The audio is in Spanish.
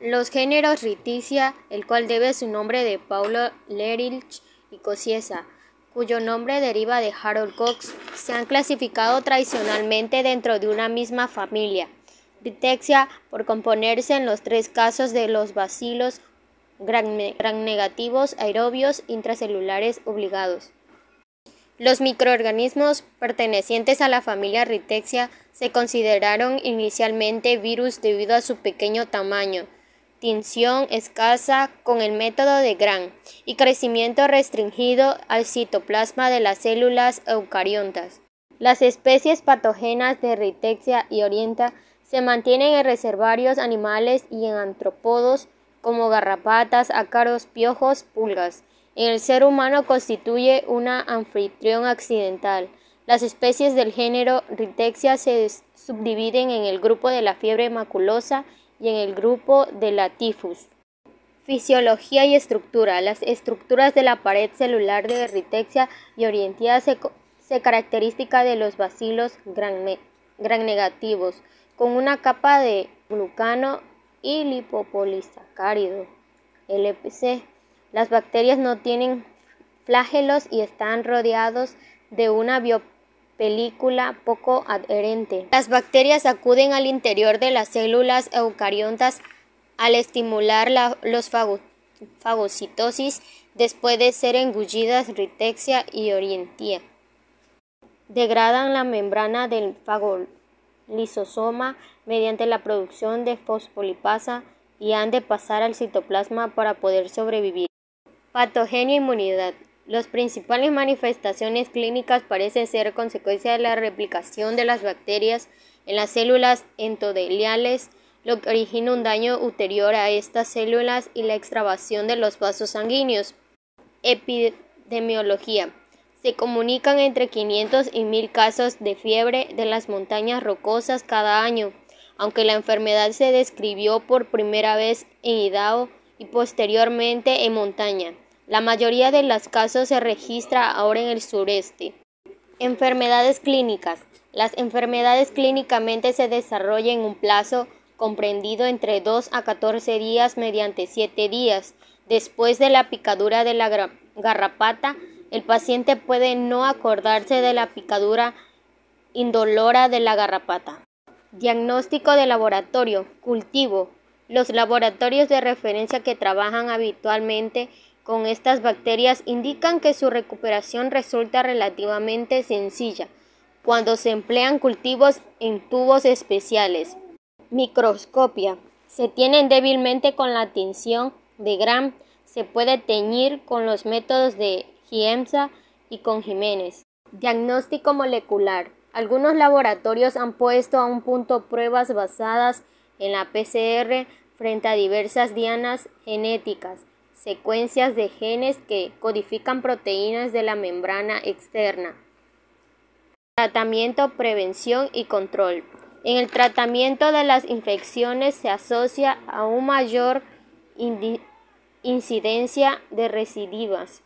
Los géneros Rickettsia, el cual debe su nombre de Paulo Lerich y Cosiesa, cuyo nombre deriva de Harold Cox, se han clasificado tradicionalmente dentro de una misma familia. Ritexia, por componerse en los tres casos de los bacilos gran, gran negativos aerobios intracelulares obligados. Los microorganismos pertenecientes a la familia Ritexia se consideraron inicialmente virus debido a su pequeño tamaño extinción escasa con el método de Gran y crecimiento restringido al citoplasma de las células eucariontas. Las especies patógenas de Ritexia y Orienta se mantienen en reservarios animales y en antrópodos como garrapatas, ácaros, piojos, pulgas. En el ser humano constituye una anfitrión accidental. Las especies del género Ritexia se subdividen en el grupo de la fiebre maculosa y en el grupo de la tifus. Fisiología y estructura. Las estructuras de la pared celular de Rickettsia y orientada se, característica de los bacilos gran, negativos, con una capa de glucano y lipopolisacárido. LPC. Las bacterias no tienen flagelos y están rodeados de una bio película poco adherente. Las bacterias acuden al interior de las células eucariontas al estimular la fagocitosis después de ser engullidas ritexia y orientía. Degradan la membrana del fagolisosoma mediante la producción de fosfolipasa y han de pasar al citoplasma para poder sobrevivir. Patogenio e inmunidad. Las principales manifestaciones clínicas parecen ser consecuencia de la replicación de las bacterias en las células endoteliales, lo que origina un daño ulterior a estas células y la extravasación de los vasos sanguíneos. Epidemiología. Se comunican entre 500 y 1000 casos de fiebre de las montañas rocosas cada año. Aunque la enfermedad se describió por primera vez en Idaho y posteriormente en montaña. La mayoría de los casos se registra ahora en el sureste. Enfermedades clínicas. Las enfermedades clínicamente se desarrollan en un plazo comprendido entre 2 a 14 días mediante 7 días. Después de la picadura de la garrapata, el paciente puede no acordarse de la picadura indolora de la garrapata. Diagnóstico de laboratorio, cultivo. Los laboratorios de referencia que trabajan habitualmente con estas bacterias indican que su recuperación resulta relativamente sencilla cuando se emplean cultivos en tubos especiales. Microscopia. Se tienen débilmente con la tinción de Gram. Se puede teñir con los métodos de Giemsa y con Jiménez. Diagnóstico molecular. Algunos laboratorios han puesto a un punto pruebas basadas en la PCR frente a diversas dianas genéticas secuencias de genes que codifican proteínas de la membrana externa. Tratamiento, prevención y control. En el tratamiento de las infecciones se asocia a un mayor incidencia de recidivas.